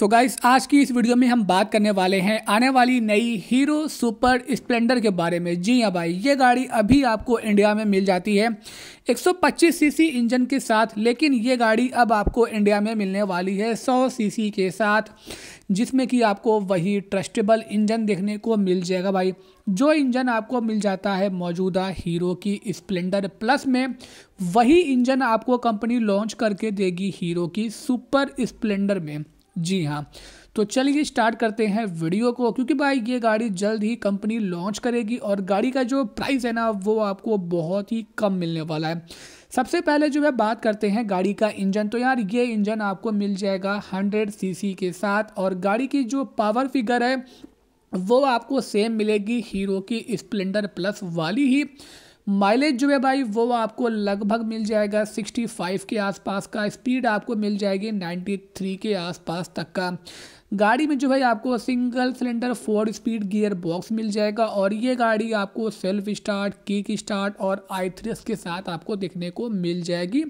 सो so guys आज की इस वीडियो में हम बात करने वाले हैं आने वाली नई हीरो सुपर स्प्लेंडर के बारे में जी हाँ भाई ये गाड़ी अभी आपको इंडिया में मिल जाती है 125 सीसी इंजन के साथ लेकिन ये गाड़ी अब आपको इंडिया में मिलने वाली है 100 सीसी के साथ जिसमें कि आपको वही ट्रस्टेबल इंजन देखने को मिल जाएगा भाई जो इंजन आपको मिल जाता है मौजूदा हीरो की स्प्लेंडर प्लस में वही इंजन आपको कंपनी लॉन्च करके देगी हीरो की सुपर स्प्लेंडर में जी हाँ तो चलिए स्टार्ट करते हैं वीडियो को क्योंकि भाई ये गाड़ी जल्द ही कंपनी लॉन्च करेगी और गाड़ी का जो प्राइस है ना वो आपको बहुत ही कम मिलने वाला है सबसे पहले जो है बात करते हैं गाड़ी का इंजन तो यार ये इंजन आपको मिल जाएगा 100 सीसी के साथ और गाड़ी की जो पावर फिगर है वो आपको सेम मिलेगी हीरो की स्प्लेंडर प्लस वाली ही माइलेज जो है भाई वो आपको लगभग मिल जाएगा 65 के आसपास का स्पीड आपको मिल जाएगी 93 के आसपास तक का गाड़ी में जो है आपको single cylinder four speed gear box मिल जाएगा और ये गाड़ी आपको सेल्फ स्टार्ट किक स्टार्ट और आई थ्रेस के साथ आपको देखने को मिल जाएगी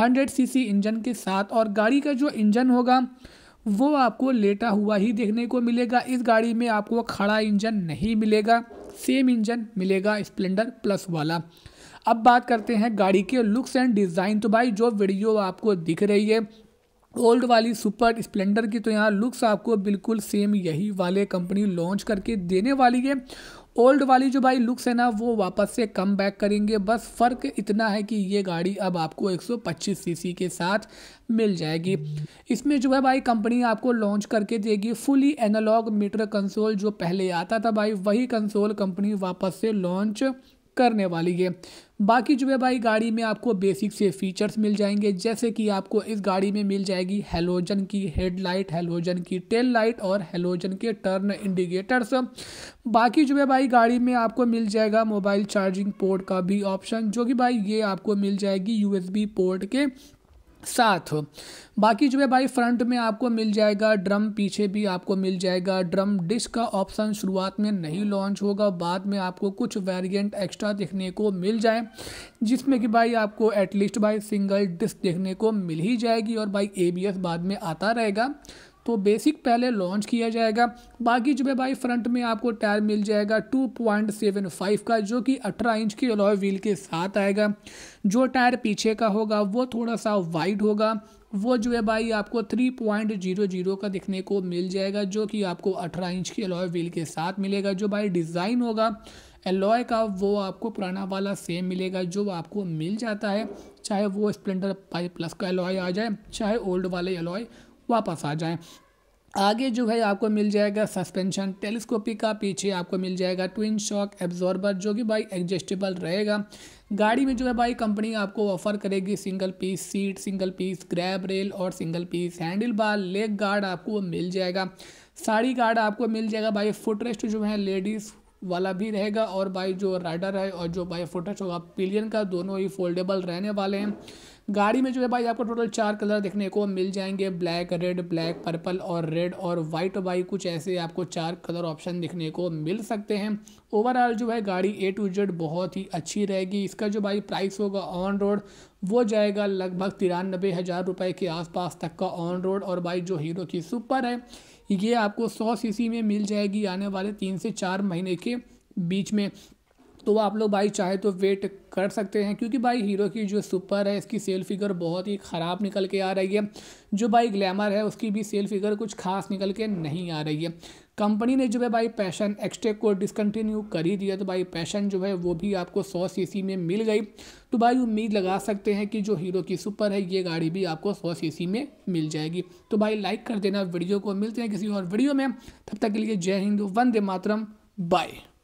100 सीसी इंजन के साथ और गाड़ी का जो इंजन होगा वो आपको लेटा हुआ ही देखने को मिलेगा इस गाड़ी में आपको खड़ा इंजन नहीं मिलेगा सेम इंजन मिलेगा स्प्लेंडर प्लस वाला अब बात करते हैं गाड़ी के लुक्स एंड डिज़ाइन तो भाई जो वीडियो आपको दिख रही है ओल्ड वाली सुपर स्प्लेंडर की तो यहाँ लुक्स आपको बिल्कुल सेम यही वाले कंपनी लॉन्च करके देने वाली है ओल्ड वाली जो भाई लुक्स है ना वो वापस से कम बैक करेंगे बस फ़र्क इतना है कि ये गाड़ी अब आपको 125 सीसी के साथ मिल जाएगी इसमें जो है भाई कंपनी आपको लॉन्च करके देगी फुली एनालॉग मीटर कंसोल जो पहले आता था भाई वही कंसोल कंपनी वापस से लॉन्च करने वाली है बाकी जो है भाई गाड़ी में आपको बेसिक से फीचर्स मिल जाएंगे जैसे कि आपको इस गाड़ी में मिल जाएगी हेलोजन की हेडलाइट हेलोजन की टेल लाइट और हेलोजन के टर्न इंडिकेटर्स बाकी जो है भाई गाड़ी में आपको मिल जाएगा मोबाइल चार्जिंग पोर्ट का भी ऑप्शन जो कि भाई ये आपको मिल जाएगी यूएसबी पोर्ट के साथ बाकी जो है भाई फ्रंट में आपको मिल जाएगा ड्रम पीछे भी आपको मिल जाएगा ड्रम डिस्क का ऑप्शन शुरुआत में नहीं लॉन्च होगा बाद में आपको कुछ वेरिएंट एक्स्ट्रा देखने को मिल जाए जिसमें कि भाई आपको एटलीस्ट भाई सिंगल डिस्क देखने को मिल ही जाएगी और भाई ए बाद में आता रहेगा तो बेसिक पहले लॉन्च किया जाएगा बाकी जो है भाई फ्रंट में आपको टायर मिल जाएगा 2.75 का जो कि 18 इंच के अलॉय व्हील के साथ आएगा जो टायर पीछे का होगा वो थोड़ा सा वाइड होगा वो जो है भाई आपको 3.00 का दिखने को मिल जाएगा जो कि आपको 18 इंच की अलॉय व्हील के साथ मिलेगा जो भाई डिज़ाइन होगा एलॉय का वो आपको पुराना वाला सेम मिलेगा जो आपको मिल जाता है चाहे वो स्प्लेंडर फाइव प्लस का एलॉय आ जाए चाहे ओल्ड वाले एलॉय वापस आ जाएँ आगे जो है आपको मिल जाएगा सस्पेंशन टेलीस्कोपी का पीछे आपको मिल जाएगा ट्विन शॉक एब्जॉर्बर जो कि भाई एडजस्टेबल रहेगा गाड़ी में जो है भाई कंपनी आपको ऑफर करेगी single piece seat single piece grab rail और single piece handle bar leg guard आपको मिल जाएगा साड़ी गार्ड आपको मिल जाएगा भाई फुटरेस्ट जो है लेडीज़ वाला भी रहेगा और बाई जो राइडर है और जो बाई फुटच होगा पिलियन का दोनों ही फोल्डेबल रहने वाले हैं गाड़ी में जो है भाई आपको टोटल चार कलर देखने को मिल जाएंगे ब्लैक रेड ब्लैक पर्पल और रेड और वाइट भाई कुछ ऐसे आपको चार कलर ऑप्शन देखने को मिल सकते हैं ओवरऑल जो है गाड़ी ए टू जेड बहुत ही अच्छी रहेगी इसका जो भाई प्राइस होगा ऑन रोड वो जाएगा लगभग तिरानबे हज़ार रुपये के आसपास तक का ऑन रोड और भाई जो हीरो की सुपर है ये आपको सौ सी में मिल जाएगी आने वाले तीन से चार महीने के बीच में तो आप लोग भाई चाहे तो वेट कर सकते हैं क्योंकि भाई हीरो की जो सुपर है इसकी सेल फिगर बहुत ही ख़राब निकल के आ रही है जो भाई ग्लैमर है उसकी भी सेल फिगर कुछ खास निकल के नहीं आ रही है कंपनी ने जो है भाई पैशन एक्सटेक को डिसकंटिन्यू कर ही दिया तो भाई पैशन जो है वो भी आपको सौ सीसी में मिल गई तो भाई उम्मीद लगा सकते हैं कि जो हीरो की सुपर है ये गाड़ी भी आपको सौ सीसी में मिल जाएगी तो भाई लाइक कर देना वीडियो को मिलते हैं किसी और वीडियो में तब तक के लिए जय हिंद वंदे मातरम बाय